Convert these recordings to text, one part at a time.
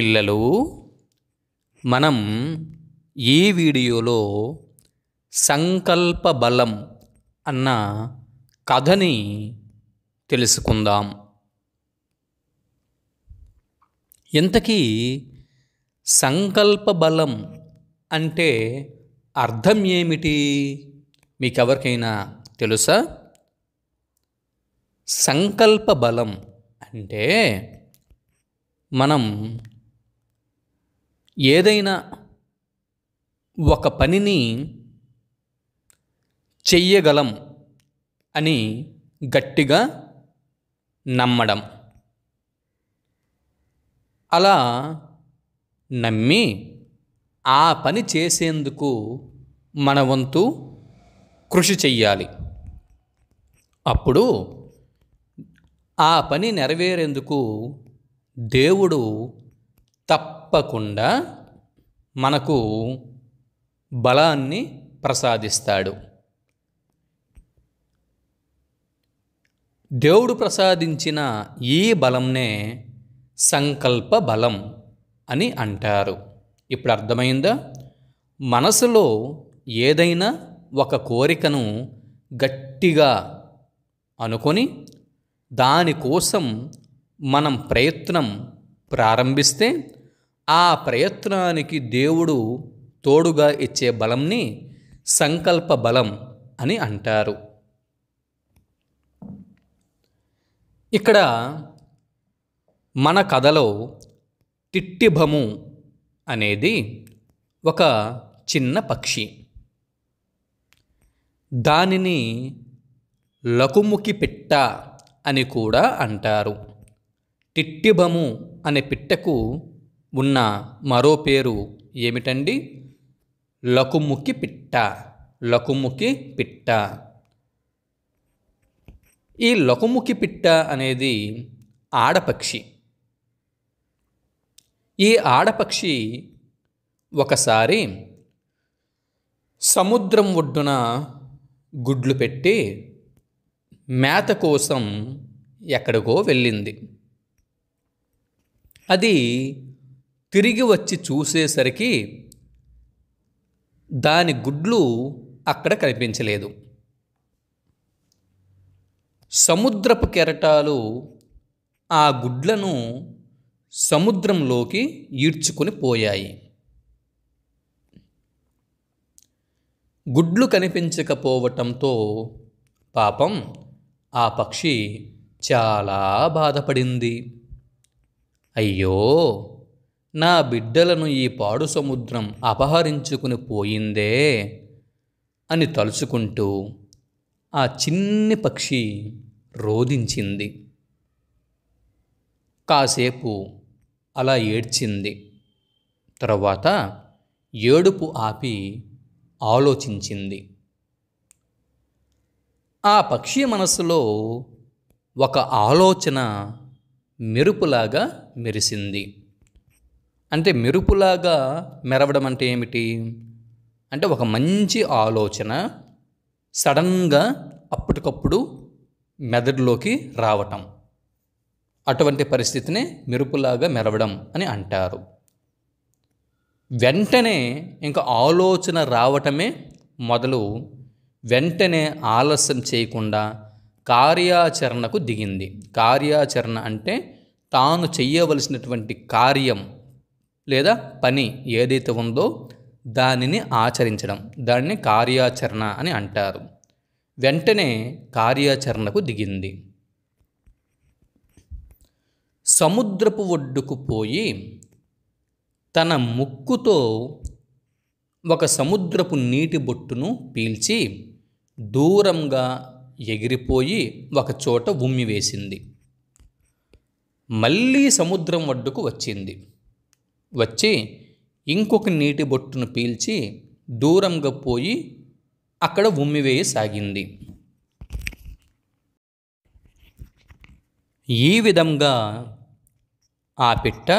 పిల్లలు మనం ఈ వీడియోలో సంకల్ప బలం అన్న కథని తెలుసుకుందాం ఇంతకీ సంకల్ప బలం అంటే అర్థం ఏమిటి మీకెవరికైనా తెలుసా సంకల్ప బలం అంటే మనం ఏదైనా ఒక పనిని చెయ్యగలం అని గట్టిగా నమ్మడం అలా నమ్మి ఆ పని చేసేందుకు మన వంతు కృషి చెయ్యాలి అప్పుడు ఆ పని నెరవేరేందుకు దేవుడు తప్ప తప్పకుండా మనకు బలాన్ని ప్రసాదిస్తాడు దేవుడు ప్రసాదించిన ఈ బలంనే సంకల్ప బలం అని అంటారు ఇప్పుడు అర్థమైందా మనసులో ఏదైనా ఒక కోరికను గట్టిగా అనుకొని దానికోసం మనం ప్రయత్నం ప్రారంభిస్తే ఆ ప్రయత్నానికి దేవుడు తోడుగా ఇచ్చే బలంని సంకల్ప బలం అని అంటారు ఇక్కడ మన కథలో టిట్టిభము అనేది ఒక చిన్న పక్షి దానిని లకుముకి పిట్ట అని కూడా అంటారు టిట్టిభము అనే పిట్టకు ఉన్న మరో పేరు ఏమిటండి లకుముఖి పిట్ట లకుముఖి పిట్ట ఈ లకుముఖి పిట్ట అనేది ఆడపక్షి ఈ ఆడపక్షి ఒకసారి సముద్రం ఒడ్డున గుడ్లు పెట్టి మేత కోసం ఎక్కడికో వెళ్ళింది అది తిరిగి వచ్చి చూసేసరికి దాని గుడ్లు అక్కడ కనిపించలేదు సముద్రపు కెరటాలు ఆ గుడ్లను సముద్రంలోకి ఈడ్చుకొని పోయాయి గుడ్లు కనిపించకపోవటంతో పాపం ఆ పక్షి చాలా బాధపడింది అయ్యో నా బిడ్డలను ఈ పాడు సముద్రం అపహరించుకుని పోయిందే అని తలుచుకుంటూ ఆ చిన్ని పక్షి రోధించింది కాసేపు అలా ఏడ్చింది తర్వాత ఏడుపు ఆపి ఆలోచించింది ఆ పక్షి మనసులో ఒక ఆలోచన మెరుపులాగా మెరిసింది అంటే మెరుపులాగా మెరవడం అంటే ఏమిటి అంటే ఒక మంచి ఆలోచన సడన్గా అప్పటికప్పుడు మెదడులోకి రావటం అటువంటి పరిస్థితిని మెరుపులాగా మెరవడం అని అంటారు వెంటనే ఇంకా ఆలోచన రావటమే మొదలు వెంటనే ఆలస్యం చేయకుండా కార్యాచరణకు దిగింది కార్యాచరణ అంటే తాను చేయవలసినటువంటి కార్యం లేదా పని ఏదైతే ఉందో దానిని ఆచరించడం దాన్ని కార్యాచరణ అని అంటారు వెంటనే కార్యాచరణకు దిగింది సముద్రపు ఒడ్డుకు పోయి తన ముక్కుతో ఒక సముద్రపు నీటి బొట్టును పీల్చి దూరంగా ఎగిరిపోయి ఒక ఉమ్మి ఉమ్మివేసింది మళ్ళీ సముద్రం ఒడ్డుకు వచ్చింది వచ్చి ఇంకొక నీటి బొట్టును పీల్చి దూరంగా పోయి అక్కడ ఉమ్మివేయసాగింది ఈ విధంగా ఆ పిట్ట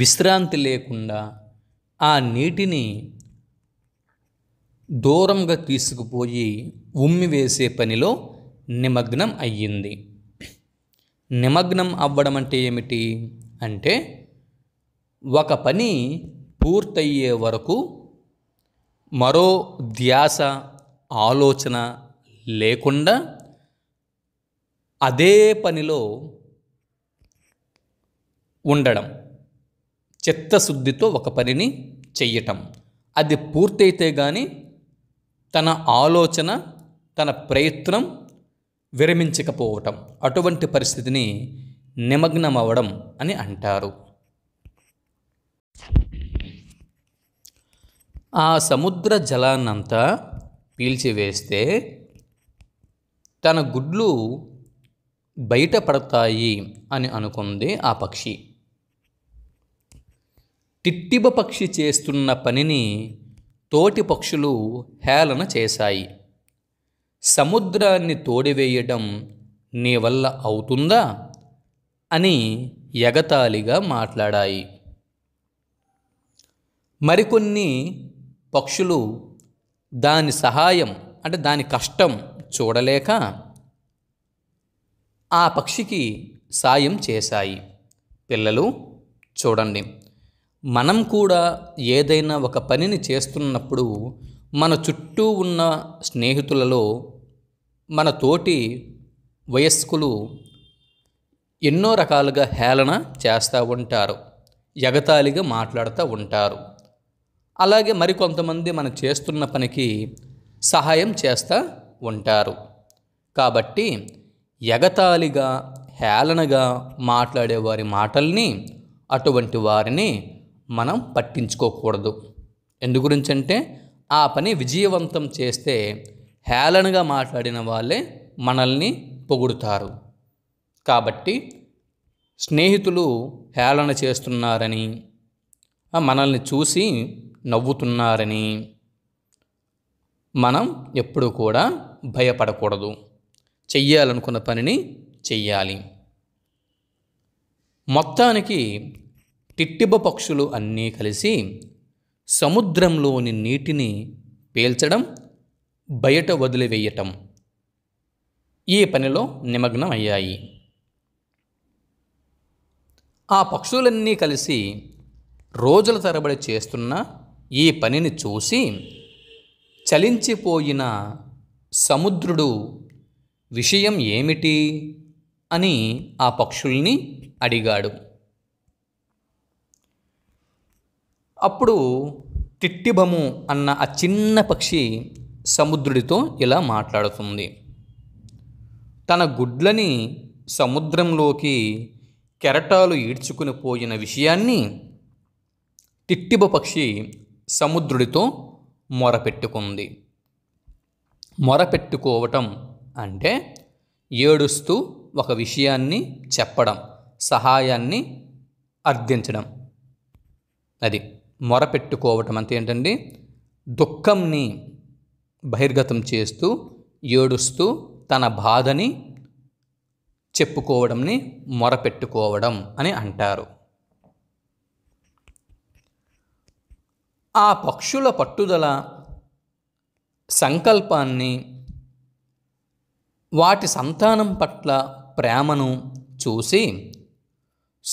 విశ్రాంతి లేకుండా ఆ నీటిని దూరంగా తీసుకుపోయి ఉమ్మివేసే పనిలో నిమగ్నం అయ్యింది నిమగ్నం అవ్వడం అంటే ఏమిటి అంటే ఒక పని పూర్తయ్యే వరకు మరో ధ్యాస ఆలోచన లేకుండా అదే పనిలో ఉండడం చిత్తశుద్ధితో ఒక పనిని చెయ్యటం అది పూర్తయితే కానీ తన ఆలోచన తన ప్రయత్నం విరమించకపోవటం అటువంటి పరిస్థితిని నిమగ్నమవ్వడం అని అంటారు ఆ సముద్ర జలాన్నంతా పీల్చివేస్తే తన గుడ్లు బయటపడతాయి అని అనుకుంది ఆ పక్షి టిట్టిబ పక్షి చేస్తున్న పనిని తోటి పక్షులు హేళన చేశాయి సముద్రాన్ని తోడివేయడం నీ వల్ల అవుతుందా అని ఎగతాళిగా మాట్లాడాయి మరికొన్ని పక్షులు దాని సహాయం అంటే దాని కష్టం చూడలేక ఆ పక్షికి సాయం చేశాయి పిల్లలు చూడండి మనం కూడా ఏదైనా ఒక పనిని చేస్తున్నప్పుడు మన చుట్టూ ఉన్న స్నేహితులలో మన తోటి వయస్కులు ఎన్నో రకాలుగా హేళన చేస్తూ ఉంటారు ఎగతాళిగా మాట్లాడుతూ ఉంటారు అలాగే మరికొంతమంది మనం చేస్తున్న పనికి సహాయం చేస్తూ ఉంటారు కాబట్టి ఎగతాళిగా హేళనగా మాట్లాడే వారి మాటల్ని అటువంటి వారిని మనం పట్టించుకోకూడదు ఎందుగురించి అంటే ఆ పని విజయవంతం చేస్తే హేళనగా మాట్లాడిన వాళ్ళే మనల్ని పొగుడుతారు కాబట్టి స్నేహితులు హేళన చేస్తున్నారని మనల్ని చూసి నవ్వుతున్నారని మనం ఎప్పుడు కూడా భయపడకూడదు చెయ్యాలనుకున్న పనిని చెయ్యాలి మొత్తానికి టిట్టిబ పక్షులు అన్నీ కలిసి సముద్రంలోని నీటిని పేల్చడం బయట వదిలివేయటం ఈ పనిలో నిమగ్నం అయ్యాయి ఆ పక్షులన్నీ కలిసి రోజుల తరబడి చేస్తున్న ఈ పనిని చూసి చలించిపోయిన సముద్రుడు విషయం ఏమిటి అని ఆ పక్షుల్ని అడిగాడు అప్పుడు తిట్టిబము అన్న ఆ చిన్న పక్షి సముద్రుడితో ఇలా మాట్లాడుతుంది తన గుడ్లని సముద్రంలోకి కెరటాలు ఈడ్చుకుని పోయిన విషయాన్ని తిట్టిబ పక్షి సముద్రుడితో మొరపెట్టుకుంది మొరపెట్టుకోవటం అంటే ఏడుస్తూ ఒక విషయాన్ని చెప్పడం సహాయాన్ని అర్థించడం అది మొరపెట్టుకోవటం అంతే ఏంటండి దుఃఖంని బహిర్గతం చేస్తూ ఏడుస్తూ తన బాధని చెప్పుకోవడంని మొరపెట్టుకోవడం అని అంటారు ఆ పక్షుల పట్టుదల సంకల్పాన్ని వాటి సంతానం పట్ల ప్రేమను చూసి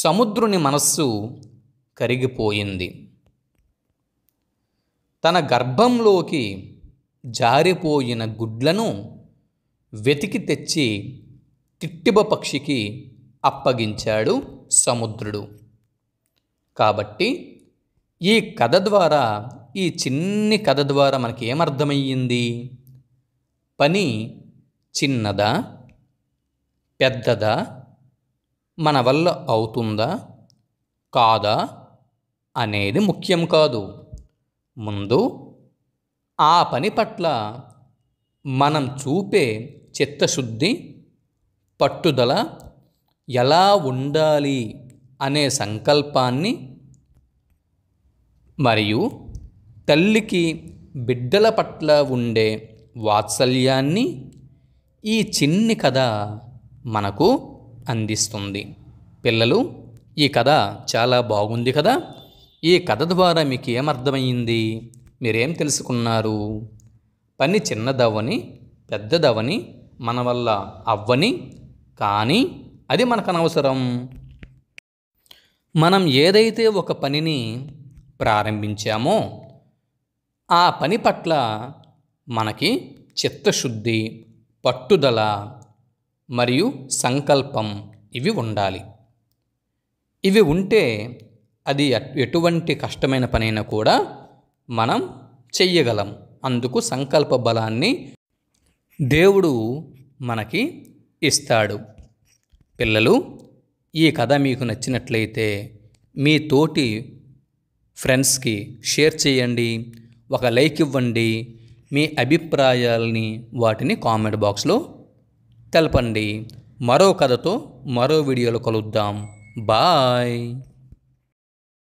సముద్రుని మనస్సు కరిగిపోయింది తన గర్భంలోకి జారిపోయిన గుడ్లను వెతికి తెచ్చి తిట్టిబ పక్షికి అప్పగించాడు సముద్రుడు కాబట్టి ఈ కథ ద్వారా ఈ చిన్ని కథ ద్వారా మనకి ఏమర్థమయ్యింది పని చిన్నదా పెద్దదా మన వల్ల అవుతుందా కాదా అనేది ముఖ్యం కాదు ముందు ఆ పని పట్ల మనం చూపే చిత్తశుద్ధి పట్టుదల ఎలా ఉండాలి అనే సంకల్పాన్ని మరియు తల్లికి బిడ్డల పట్ల ఉండే వాత్సల్యాన్ని ఈ చిన్ని కథ మనకు అందిస్తుంది పిల్లలు ఈ కథ చాలా బాగుంది కదా ఈ కథ ద్వారా మీకు ఏమర్థమైంది మీరేం తెలుసుకున్నారు పని చిన్నదవ్వని పెద్దదవ్వని మన వల్ల అవ్వని కానీ అది మనకు అనవసరం మనం ఏదైతే ఒక పనిని ప్రారంభించామో ఆ పని పట్ల మనకి చిత్తశుద్ధి పట్టుదల మరియు సంకల్పం ఇవి ఉండాలి ఇవి ఉంటే అది ఎటువంటి కష్టమైన పనైనా కూడా మనం చెయ్యగలం అందుకు సంకల్ప బలాన్ని దేవుడు మనకి ఇస్తాడు పిల్లలు ఈ కథ మీకు నచ్చినట్లయితే మీ తోటి ఫ్రెండ్స్కి షేర్ చేయండి ఒక లైక్ ఇవ్వండి మీ అభిప్రాయాలని వాటిని కామెంట్ బాక్స్లో తెలపండి మరో కథతో మరో వీడియోలో కలుద్దాం బాయ్